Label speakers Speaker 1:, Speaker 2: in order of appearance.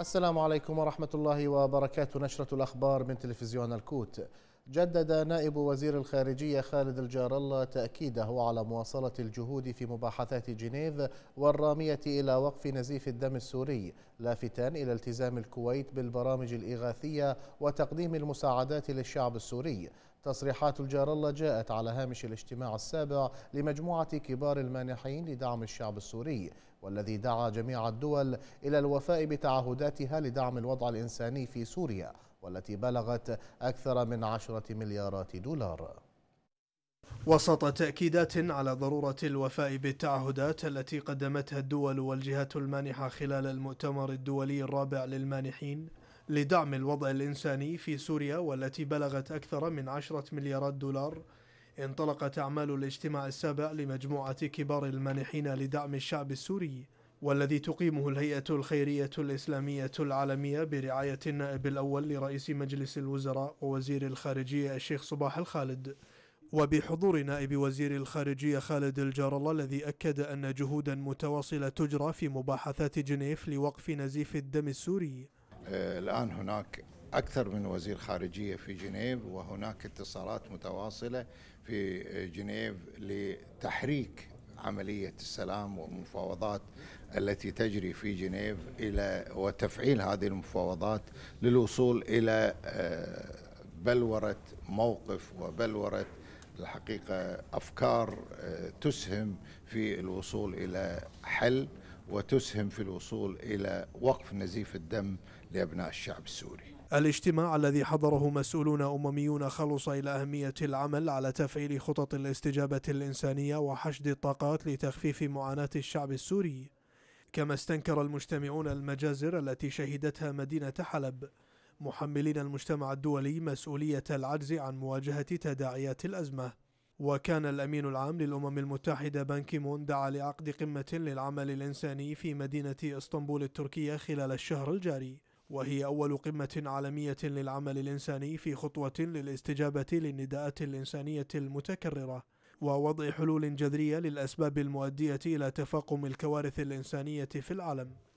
Speaker 1: السلام عليكم ورحمة الله وبركاته نشرة الأخبار من تلفزيون الكوت جدد نائب وزير الخارجية خالد الجار الله تأكيده على مواصلة الجهود في مباحثات جنيف والرامية إلى وقف نزيف الدم السوري لافتا إلى التزام الكويت بالبرامج الإغاثية وتقديم المساعدات للشعب السوري تصريحات الجار الله جاءت على هامش الاجتماع السابع لمجموعة كبار المانحين لدعم الشعب السوري والذي دعا جميع الدول إلى الوفاء بتعهداتها لدعم الوضع الإنساني في سوريا والتي بلغت
Speaker 2: أكثر من عشرة مليارات دولار وسط تأكيدات على ضرورة الوفاء بالتعهدات التي قدمتها الدول والجهات المانحة خلال المؤتمر الدولي الرابع للمانحين لدعم الوضع الإنساني في سوريا والتي بلغت أكثر من عشرة مليارات دولار انطلقت أعمال الاجتماع السابع لمجموعة كبار المانحين لدعم الشعب السوري والذي تقيمه الهيئة الخيرية الإسلامية العالمية برعاية النائب الأول لرئيس مجلس الوزراء ووزير الخارجية الشيخ صباح الخالد وبحضور نائب وزير الخارجية خالد الجار الذي أكد أن جهودا متواصلة تجرى في مباحثات جنيف لوقف نزيف الدم السوري
Speaker 3: آه، الآن هناك أكثر من وزير خارجية في جنيف وهناك اتصالات متواصلة في جنيف لتحريك عملية السلام ومفاوضات التي تجري في جنيف الى وتفعيل هذه المفاوضات للوصول الى آه، بلوره موقف وبلوره الحقيقه افكار آه، تسهم في الوصول الى حل وتسهم في الوصول الى وقف نزيف الدم لابناء الشعب السوري.
Speaker 2: الاجتماع الذي حضره مسؤولون أمميون خلص إلى أهمية العمل على تفعيل خطط الاستجابة الإنسانية وحشد الطاقات لتخفيف معاناة الشعب السوري كما استنكر المجتمعون المجازر التي شهدتها مدينة حلب محملين المجتمع الدولي مسؤولية العجز عن مواجهة تداعيات الأزمة وكان الأمين العام للأمم المتحدة بانكيمون دعا لعقد قمة للعمل الإنساني في مدينة إسطنبول التركية خلال الشهر الجاري وهي أول قمة عالمية للعمل الإنساني في خطوة للاستجابة للنداءات الإنسانية المتكررة ووضع حلول جذريه للاسباب المؤديه الى تفاقم الكوارث الانسانيه في العالم